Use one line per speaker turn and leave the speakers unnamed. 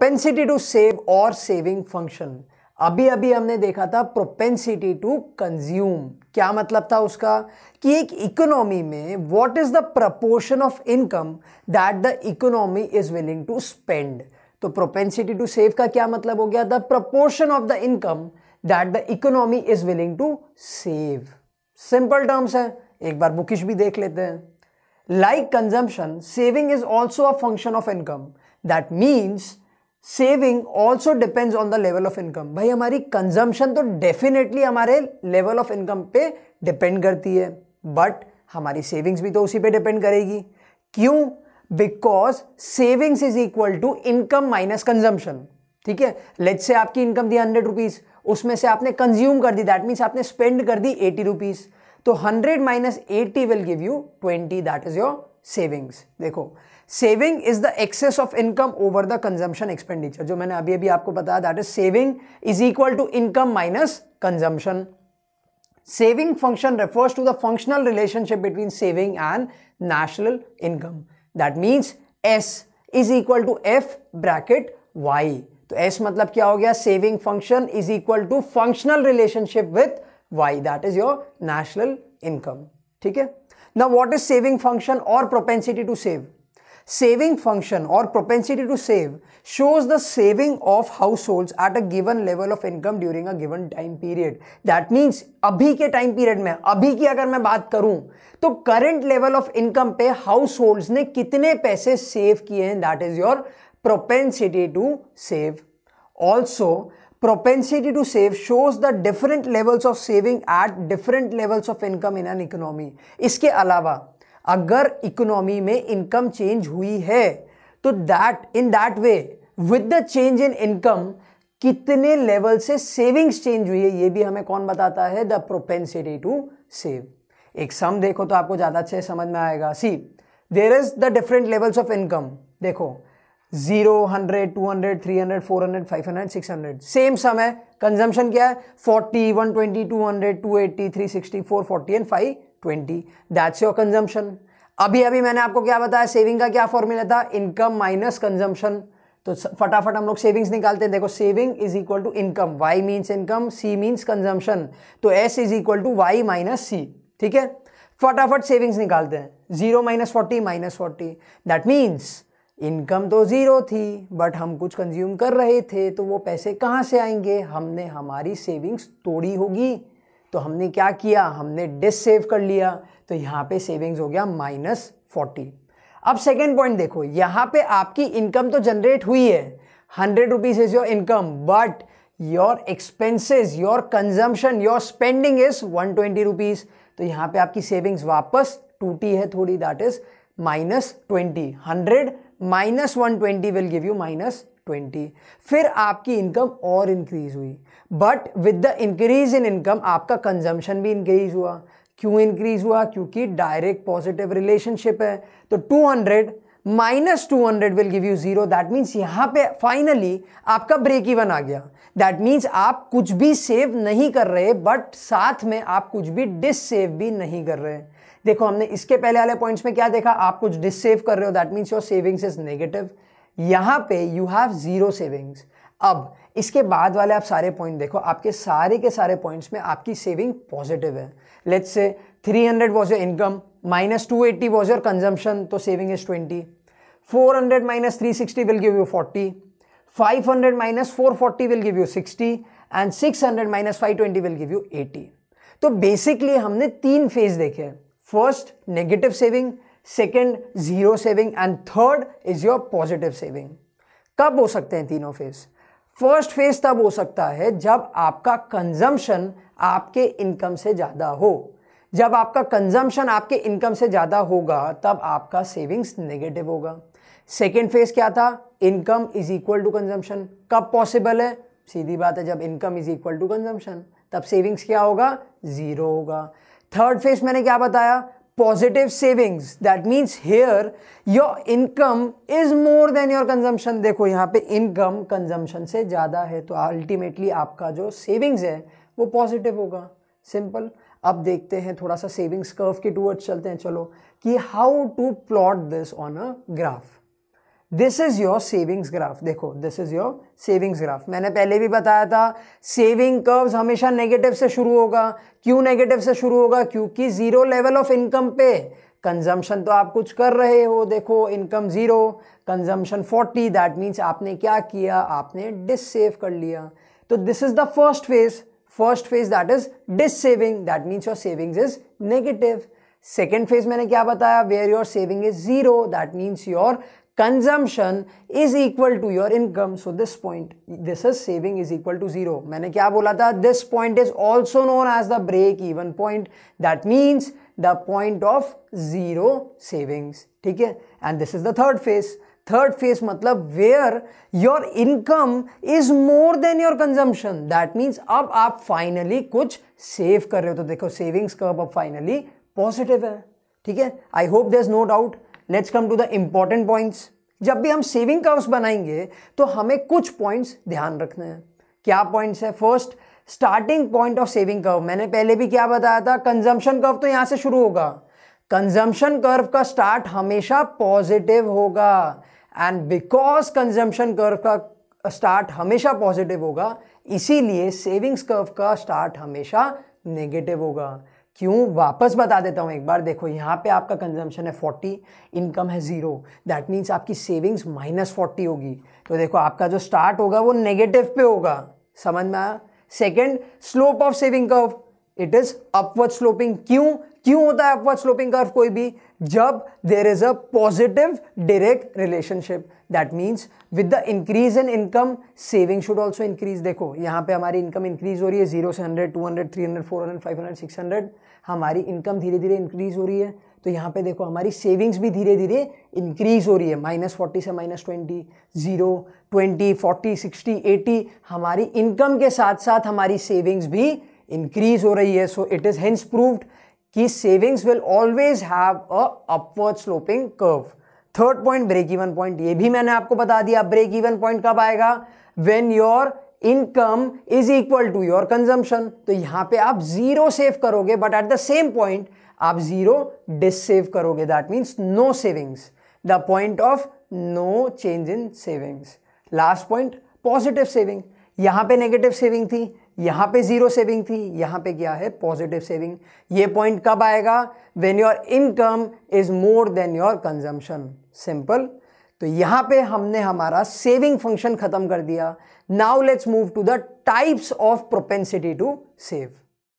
propensity to save और saving function अभी अभी हमने देखा था प्रोपेंसिटी टू कंज्यूम क्या मतलब था उसका कि एक इकोनॉमी में what is the proportion of income that the economy is willing to spend तो प्रोपेंसिटी टू सेव का क्या मतलब हो गया the proportion of the income that the economy is willing to save simple terms है एक बार बुकिश भी देख लेते हैं like consumption saving is also a function of income that means saving also depends on the level of income भाई हमारी consumption तो डेफिनेटली हमारे लेवल ऑफ इनकम पे डिपेंड करती है बट हमारी सेविंग्स भी तो उसी पे डिपेंड करेगी क्यों because savings is equal to income minus consumption ठीक है लेट से आपकी इनकम दी हंड्रेड रुपीज़ उसमें से आपने कंज्यूम कर दी दैट मीन्स आपने स्पेंड कर दी एटी रुपीज़ तो hundred minus eighty will give you twenty that is your savings देखो saving is the excess of income over the consumption expenditure जो मैंने अभी अभी आपको बताया that is saving is equal to income minus consumption saving function refers to the functional relationship between saving and national income that means S is equal to F bracket Y तो S मतलब क्या हो गया saving function is equal to functional relationship with Y that is your national income ठीक है ना what is saving function और propensity to save saving function और propensity to save shows the saving of household at a given level of income during a given time period that means अभी के time period में अभी की अगर मैं बात करूं तो करेंट लेवल ऑफ इनकम पे हाउस होल्ड ने कितने पैसे सेव किए हैं that is your propensity to save also propensity to save shows the different levels of saving at different levels of income in an economy इसके अलावा अगर इकोनॉमी में इनकम चेंज हुई है तो that in that way with the change in income कितने level से savings change हुई है ये भी हमें कौन बताता है द प्रोपेंसिटी टू सेव एक सम देखो तो आपको ज़्यादा अच्छे समझ में आएगा see there is the different levels of income देखो zero hundred two hundred three hundred four hundred five hundred six hundred same some है कंजम्पशन क्या है forty one twenty two hundred two eighty three sixty four forty and five twenty that's your consumption अभी अभी मैंने आपको क्या बताया saving का क्या फॉर्मूला था इनकम माइनस कंजम्पशन तो फटाफट हम लोग सेविंग्स निकालते हैं देखो saving is equal to income Y means income C means consumption तो S is equal to Y minus C ठीक है फटाफट सेविंग्स निकालते हैं zero minus forty minus forty that means income तो ज़ीरो थी बट हम कुछ कंज्यूम कर रहे थे तो वो पैसे कहाँ से आएंगे हमने हमारी सेविंग्स तोड़ी होगी तो हमने क्या किया हमने डिस सेव कर लिया तो यहाँ पे सेविंग्स हो गया माइनस फोर्टी अब सेकेंड पॉइंट देखो यहाँ पे आपकी इनकम तो जनरेट हुई है hundred rupees is your income but your expenses your consumption your spending is one twenty rupees तो यहाँ पे आपकी सेविंग्स वापस टूटी है थोड़ी that is minus twenty hundred minus one twenty will give you minus twenty फिर आपकी इनकम और इंक्रीज हुई but with the increase in income आपका कंजम्पशन भी इंक्रीज हुआ क्यों इंक्रीज हुआ क्योंकि डायरेक्ट पॉजिटिव रिलेशनशिप है तो two hundred minus two hundred will give you zero that means यहाँ पे फाइनली आपका ब्रेक इवन आ गया दैट मीन्स आप कुछ भी सेव नहीं कर रहे बट साथ में आप कुछ भी डिससेव भी नहीं कर रहे देखो हमने इसके पहले वाले पॉइंट्स में क्या देखा आप कुछ डिससेव कर रहे हो that means your savings is negative यहाँ पे यू हैव जीरो सेविंग्स अब इसके बाद वाले आप सारे पॉइंट देखो आपके सारे के सारे पॉइंट्स में आपकी सेविंग पॉजिटिव है let's say 300 hundred was your income minus two eighty was your consumption तो saving is twenty four hundred minus three sixty will give you forty five hundred minus four forty will give you sixty and six hundred minus five twenty will give you eighty तो basically हमने तीन phase देखे first negative saving second zero saving and third is your positive saving कब हो सकते हैं तीनों phase first phase तब हो सकता है जब आपका कंजम्पन आपके इनकम से ज़्यादा हो जब आपका कंजम्पशन आपके इनकम से ज़्यादा होगा तब आपका सेविंग्स नेगेटिव होगा सेकेंड फेज क्या था income is equal to consumption कब पॉसिबल है सीधी बात है जब income is equal to consumption तब सेविंग्स क्या होगा ज़ीरो होगा थर्ड फेज मैंने क्या बताया positive savings that means here your income is more than your consumption देखो यहाँ पे इनकम कंजम्पशन से ज़्यादा है तो अल्टीमेटली आपका जो सेविंग्स है वो पॉजिटिव होगा सिंपल अब देखते हैं थोड़ा सा सेविंग्स कर्व के टूवर्ड्स चलते हैं चलो कि how to plot this on a graph this is your savings graph देखो this is your savings graph मैंने पहले भी बताया था सेविंग कर्व्स हमेशा नेगेटिव से शुरू होगा क्यों नेगेटिव से शुरू होगा क्योंकि जीरो लेवल ऑफ इनकम पे कंजम्पशन तो आप कुछ कर रहे हो देखो income zero consumption forty that means आपने क्या किया आपने डिस कर लिया तो this is the first phase first phase that is dissaving that means your savings is negative second phase मैंने क्या बताया where your saving is zero that means your consumption is equal to your income so this point this is saving is equal to zero मैंने क्या बोला था this point is also known as the break even point that means the point of zero savings ठीक है and this is the third phase third phase मतलब where your income is more than your consumption that means अब आप finally कुछ save कर रहे हो तो देखो सेविंग्स का अब फाइनली पॉजिटिव है ठीक है I hope there is no doubt let's come to the important points जब भी हम सेविंग कर्व्स बनाएंगे तो हमें कुछ पॉइंट्स ध्यान रखने हैं क्या पॉइंट्स है first starting point of saving curve मैंने पहले भी क्या बताया था कंजम्पशन कर्व तो यहां से शुरू होगा कंजम्पशन कर्व का स्टार्ट हमेशा पॉजिटिव होगा एंड बिकॉज कंजम्पशन कर्व का स्टार्ट हमेशा पॉजिटिव होगा इसीलिए सेविंग्स कर्व का स्टार्ट हमेशा नेगेटिव होगा क्यों वापस बता देता हूँ एक बार देखो यहाँ पे आपका कंजम्पशन है फोर्टी इनकम है ज़ीरो दैट मीन्स आपकी सेविंग्स माइनस फोर्टी होगी तो देखो आपका जो स्टार्ट होगा वो नेगेटिव पे होगा समझ में आया second slope of saving curve it is upward sloping क्यों क्यों होता है अपवर्ड स्लोपिंग कर्व कोई भी जब there is a positive direct relationship that means with the increase in income saving should also increase देखो यहाँ पे हमारी इनकम इंक्रीज हो रही है जीरो से hundred two hundred three hundred four hundred five hundred six hundred हमारी income धीरे धीरे इंक्रीज हो रही है तो यहाँ पे देखो हमारी सेविंग्स भी धीरे धीरे इंक्रीज हो रही है माइनस फोर्टी से minus twenty zero twenty forty sixty eighty हमारी इनकम के साथ साथ हमारी सेविंग्स भी इंक्रीज हो रही है so it is hence proved कि savings will always have a upward sloping curve third point break even point ये भी मैंने आपको बता दिया ब्रेक इवन पॉइंट कब आएगा when your income is equal to your consumption तो यहां पे आप जीरो सेव करोगे but at the same point आप जीरो सेव करोगे that means no savings the point of no change in savings last point positive saving यहां पे negative saving थी यहां पे ज़ीरो सेविंग थी यहां पे क्या है पॉजिटिव सेविंग ये पॉइंट कब आएगा when your income is more than your consumption simple तो यहां पे हमने हमारा सेविंग फंक्शन ख़त्म कर दिया now let's move to the types of propensity to save